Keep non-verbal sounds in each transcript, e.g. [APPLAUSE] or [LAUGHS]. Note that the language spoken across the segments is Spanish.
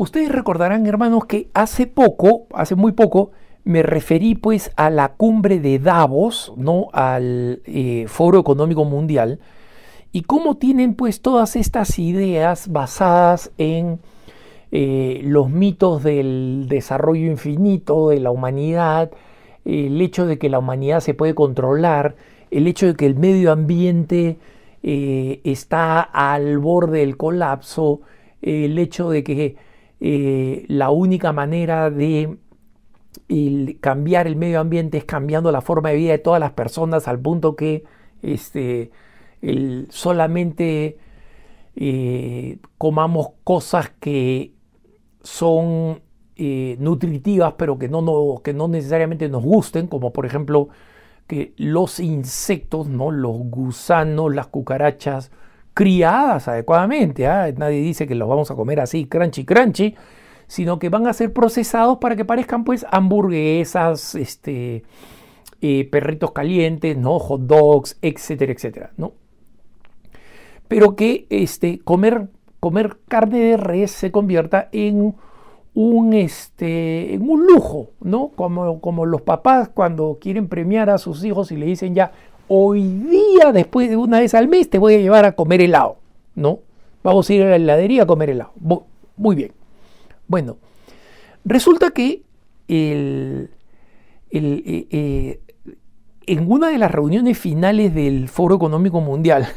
Ustedes recordarán, hermanos, que hace poco, hace muy poco, me referí pues a la cumbre de Davos, ¿no? Al eh, Foro Económico Mundial, y cómo tienen pues todas estas ideas basadas en eh, los mitos del desarrollo infinito de la humanidad, el hecho de que la humanidad se puede controlar, el hecho de que el medio ambiente eh, está al borde del colapso, el hecho de que eh, la única manera de cambiar el medio ambiente es cambiando la forma de vida de todas las personas al punto que este, solamente eh, comamos cosas que son eh, nutritivas pero que no, que no necesariamente nos gusten, como por ejemplo que los insectos, los gusanos, las cucarachas, criadas adecuadamente. ¿ah? Nadie dice que los vamos a comer así, crunchy, crunchy, sino que van a ser procesados para que parezcan pues hamburguesas, este, eh, perritos calientes, ¿no? hot dogs, etcétera, etcétera. ¿no? Pero que este, comer, carne de res se convierta este, en un, lujo, ¿no? Como, como los papás cuando quieren premiar a sus hijos y le dicen ya, hoy día, después de una vez al mes, te voy a llevar a comer helado, ¿no? Vamos a ir a la heladería a comer helado. Muy bien. Bueno, resulta que eh, eh, en una de las reuniones finales del Foro Económico Mundial, [LAUGHS]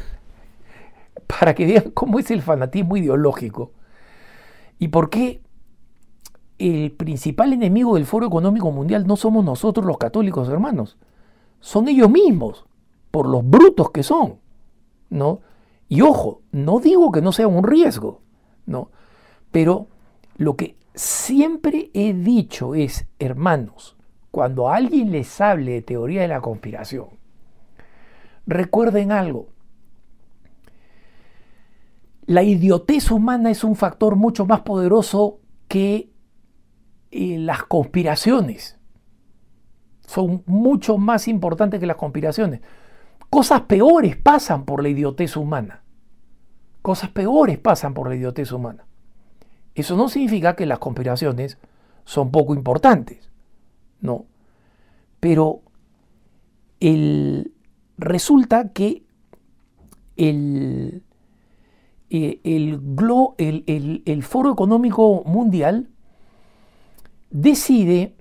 para que vean cómo es el fanatismo ideológico y por qué el principal enemigo del Foro Económico Mundial no somos nosotros los católicos, hermanos, son ellos mismos por los brutos que son, ¿no? Y ojo, no digo que no sea un riesgo, ¿no? Pero lo que siempre he dicho es, hermanos, cuando alguien les hable de teoría de la conspiración, recuerden algo. La idiotez humana es un factor mucho más poderoso que eh, las conspiraciones. Son mucho más importantes que las conspiraciones. Cosas peores pasan por la idiotez humana. Cosas peores pasan por la idiotez humana. Eso no significa que las conspiraciones son poco importantes. No. Pero resulta que eh, el, el, Foro Económico Mundial decide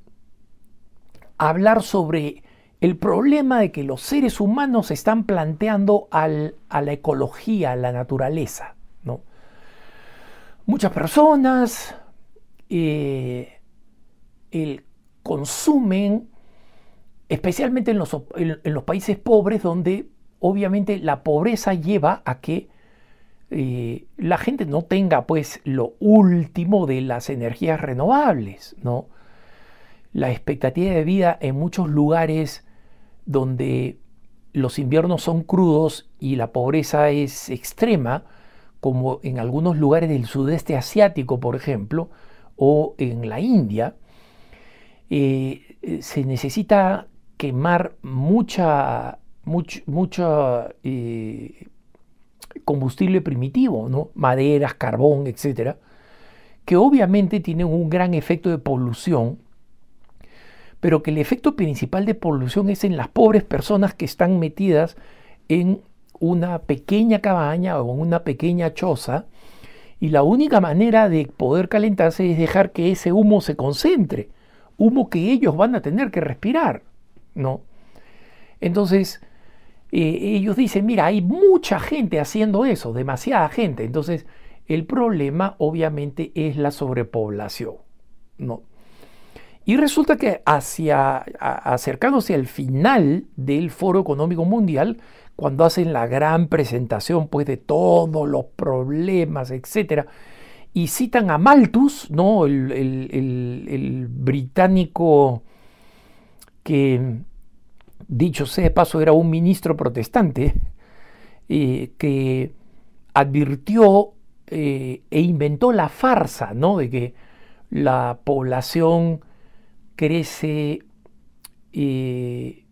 hablar sobre el problema de que los seres humanos se están planteando a la ecología, a la naturaleza. Muchas personas eh, consumen, especialmente en los, países pobres, donde obviamente la pobreza lleva a que eh, la gente no tenga pues lo último de las energías renovables, ¿no? La expectativa de vida en muchos lugares donde los inviernos son crudos y la pobreza es extrema, como en algunos lugares del sudeste asiático, por ejemplo, o en la India, eh, se necesita quemar mucha, mucho, eh, combustible primitivo, maderas, carbón, etcétera, que obviamente tienen un gran efecto de polución pero que el efecto principal de polución es en las pobres personas que están metidas en una pequeña cabaña o en una pequeña choza, y la única manera de poder calentarse es dejar que ese humo se concentre, humo que ellos van a tener que respirar, ¿no? Entonces, eh, ellos dicen, mira, hay mucha gente haciendo eso, demasiada gente, entonces el problema obviamente es la sobrepoblación, ¿no? Y resulta que hacia acercándose al final del Foro Económico Mundial, cuando hacen la gran presentación pues de todos los problemas, etcétera, y citan a Malthus, ¿no? el, británico que, dicho sea de paso, era un ministro protestante, eh, que advirtió eh, e inventó la farsa ¿no? de que la población crece, eh,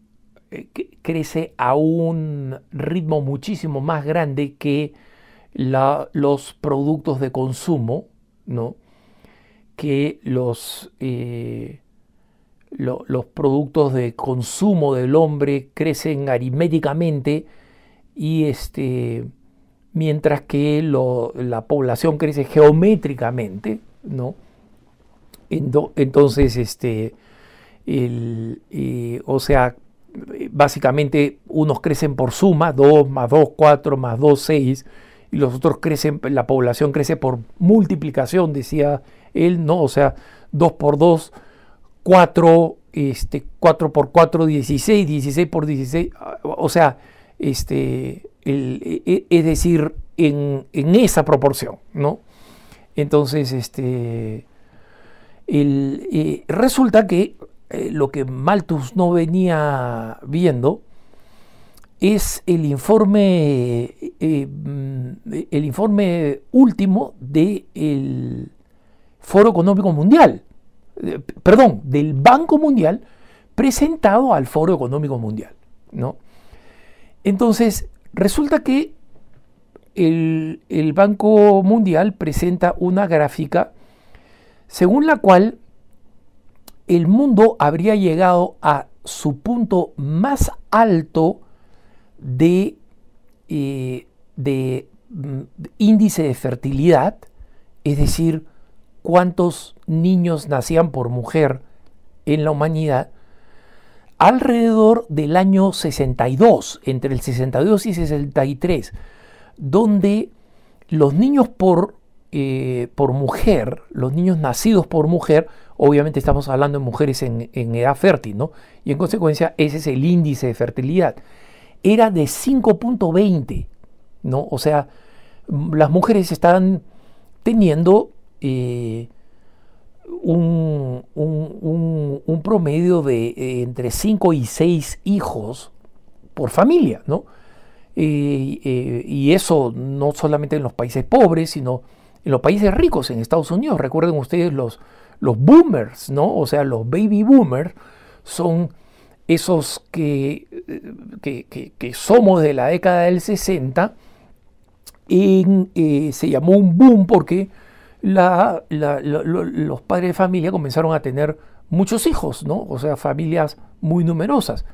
eh, crece a un ritmo muchísimo más grande que los productos de consumo, ¿no? que los, eh, los productos de consumo del hombre crecen aritméticamente y este, mientras que la población crece geométricamente, ¿no? Entonces, este, eh, o sea, básicamente unos crecen por suma, 2 más 2, 4 más 2, 6, y los otros crecen, la población crece por multiplicación, decía él, ¿no? O sea, 2 por 2, 4, este, 4 por 4, 16, 16 por 16, o sea, este, e, e, es decir, en, esa proporción, ¿no? Entonces, este, resulta que eh, lo que Malthus no venía viendo es el informe, eh, mm, el informe último del Foro Económico Mundial, eh, perdón, del Banco Mundial presentado al Foro Económico Mundial. ¿no? Entonces, resulta que el Banco Mundial presenta una gráfica según la cual el mundo habría llegado a su punto más alto de, eh, de mm, índice de fertilidad, es decir, cuántos niños nacían por mujer en la humanidad, alrededor del año 62, entre el 62 y 63, donde los niños por eh, por mujer, los niños nacidos por mujer, obviamente estamos hablando de mujeres en, edad fértil, ¿no? Y en consecuencia ese es el índice de fertilidad. Era de 5.20, ¿no? O sea, mm, las mujeres están teniendo eh, un, promedio de eh, entre 5 y 6 hijos por familia, ¿no? y eso no solamente en los países pobres, sino en los países ricos en Estados Unidos. Recuerden ustedes los, los boomers, ¿no? O sea, los baby boomers son esos que, eh, que, somos de la década del 60. Eh, se llamó un boom porque los padres de familia comenzaron a tener muchos hijos, ¿no? O sea, familias muy numerosas.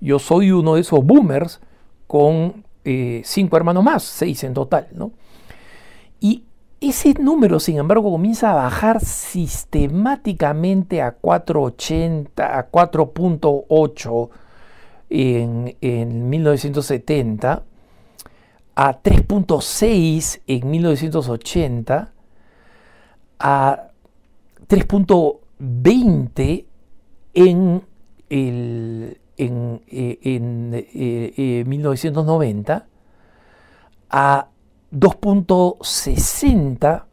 Yo soy uno de esos boomers con eh, cinco hermanos más, seis en total, ¿no? Y ese número, sin embargo, comienza a bajar sistemáticamente a 480, a 4.8 en, 1970, a 3.6 en 1980, a 3.20 en, en 1990, a 2.60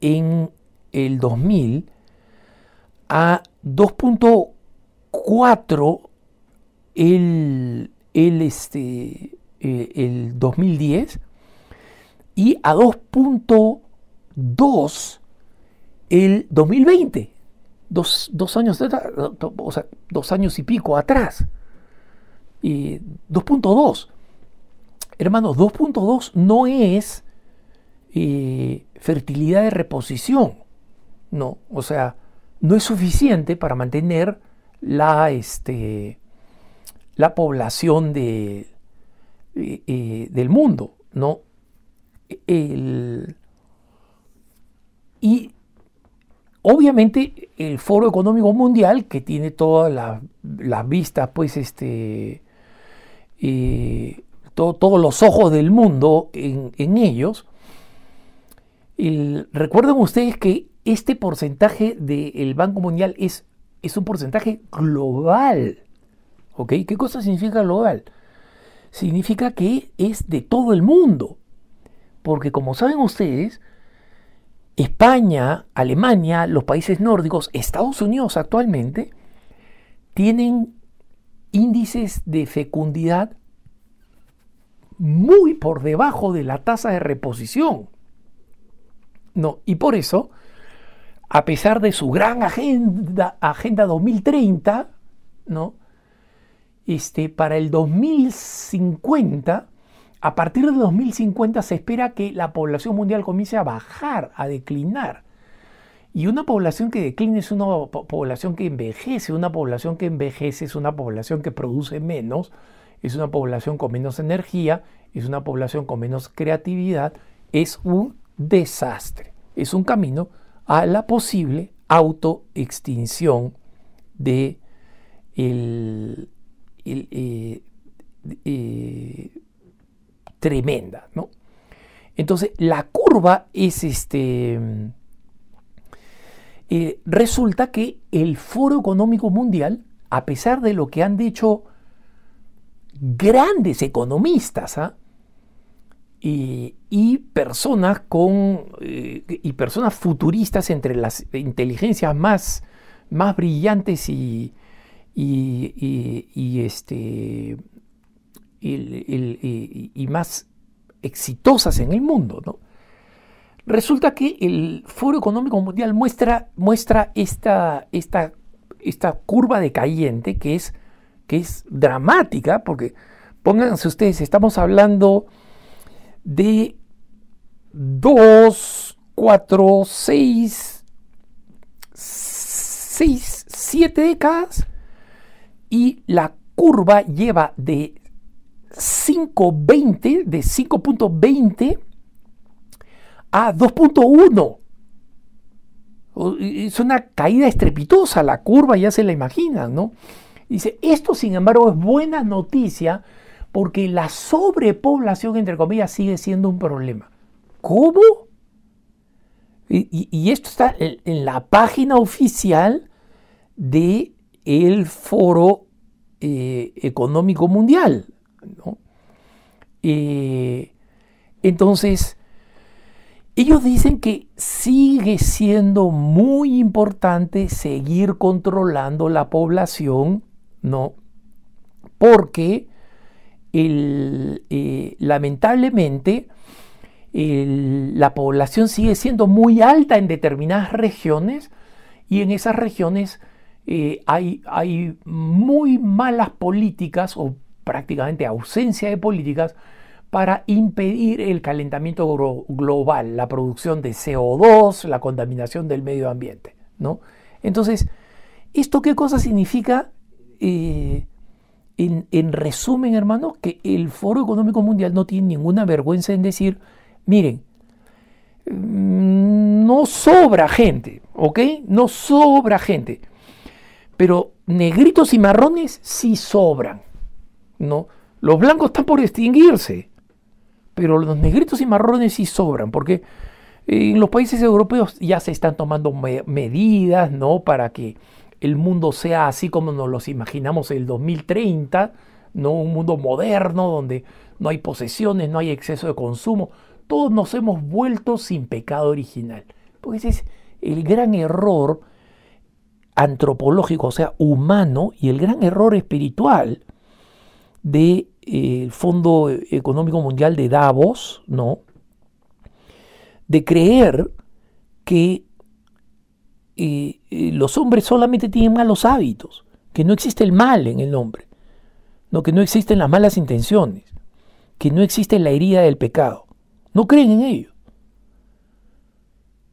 en el 2000 a 2.4 el, el, este, eh, el 2010 y a 2.2 el 2020. Dos, años o dos años y pico atrás. 2.2. Eh, Hermanos, 2.2 no es eh, fertilidad de reposición, no, o sea, no es suficiente para mantener la, este, la población de, eh, eh, del mundo, ¿no? y obviamente el Foro Económico Mundial, que tiene todas las la vistas, pues, este, todos los ojos del mundo en, ellos. recuerden ustedes que este porcentaje del Banco Mundial es, es un porcentaje global. ¿Qué cosa significa global? Significa que es de todo el mundo. Porque como saben ustedes, España, Alemania, los países nórdicos, Estados Unidos actualmente, tienen índices de fecundidad muy por debajo de la tasa de reposición. No, y por eso, a pesar de su gran agenda, 2030, ¿no? Este, para el 2050, a partir de 2050 se espera que la población mundial comience a bajar, a declinar. Y una población que decline es una población que envejece, una población que envejece es una población que produce menos, es una población con menos energía, es una población con menos creatividad, es un desastre, es un camino a la posible autoextinción de eh, eh, tremenda, Entonces, la curva es este. Eh, resulta que el Foro Económico Mundial, a pesar de lo que han dicho grandes economistas ¿ah? y, personas con eh, y personas futuristas entre las inteligencias más, más brillantes y, este y, más exitosas en el mundo. Resulta que el Foro Económico Mundial muestra, muestra esta, esta, esta curva decayente que es que es dramática, porque pónganse ustedes, estamos hablando de 2, 4, 6, 6, 7 décadas y la curva lleva de 5.20, de 5.20 a 2.1. Es una caída estrepitosa, la curva ya se la imaginan, ¿no? Dice, esto sin embargo es buena noticia porque la sobrepoblación, entre comillas, sigue siendo un problema. ¿Cómo? Y, esto está en, la página oficial del el Foro eh, Económico Mundial. Eh, entonces, ellos dicen que sigue siendo muy importante seguir controlando la población ¿no? Porque eh, lamentablemente la población sigue siendo muy alta en determinadas regiones y en esas regiones eh, hay, hay muy malas políticas o prácticamente ausencia de políticas para impedir el calentamiento global, la producción de CO2, la contaminación del medio ambiente. ¿no? Entonces, ¿esto qué cosa significa? en, resumen, hermanos, que el Foro Económico Mundial no tiene ninguna vergüenza en decir, miren, mm, no sobra gente, ¿ok? No sobra gente. Pero negritos y marrones sí sobran, ¿no? Los blancos están por extinguirse, pero los negritos y marrones sí sobran, porque en los países europeos ya se están tomando medidas, ¿no? Para que el mundo sea así como nos los imaginamos el 2030, ¿no? un mundo moderno donde no hay posesiones, no hay exceso de consumo. Todos nos hemos vuelto sin pecado original. Porque ese es el gran error antropológico, o sea, humano, y el gran error espiritual del de, eh, el Fondo Económico Mundial de Davos, ¿no? De creer que los hombres solamente tienen malos hábitos, que no existe el mal en el hombre, no, que no existen las malas intenciones, que no existe la herida del pecado. No creen en ello.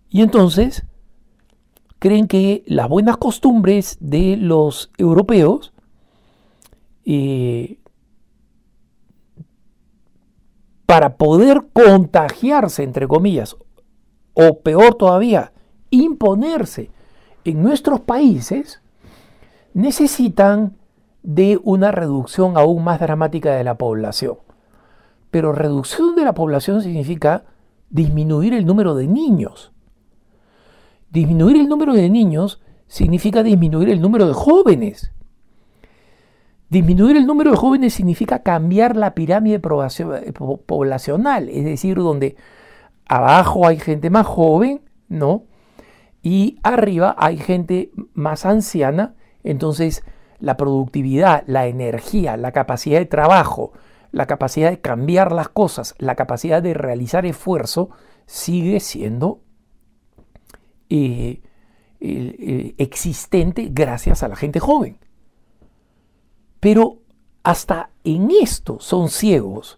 Y entonces creen que las buenas costumbres de los europeos eh, para poder contagiarse, entre comillas, o peor todavía, imponerse en nuestros países necesitan de una reducción aún más dramática de la población. Pero reducción de la población significa disminuir el número de niños. Disminuir el número de niños significa disminuir el número de jóvenes. Disminuir el número de jóvenes significa cambiar la pirámide eh, poblacional, es decir, donde abajo hay gente más joven, ¿no? y arriba hay gente más anciana, entonces la productividad, la energía, la capacidad de trabajo, la capacidad de cambiar las cosas, la capacidad de realizar esfuerzo, sigue siendo eh, existente gracias a la gente joven. Pero hasta en esto son ciegos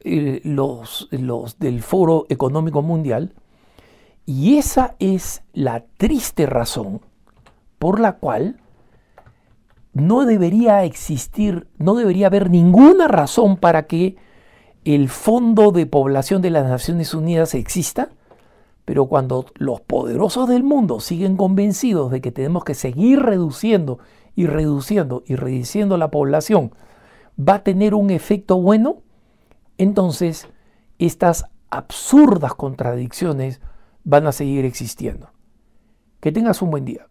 eh, los del Foro Económico Mundial, y esa es la triste razón por la cual no debería existir, no debería haber ninguna razón para que el Fondo de Población de las Naciones Unidas exista, pero cuando los poderosos del mundo siguen convencidos de que tenemos que seguir reduciendo y reduciendo y reduciendo la población, va a tener un efecto bueno, entonces estas absurdas contradicciones van a seguir existiendo. Que tengas un buen día.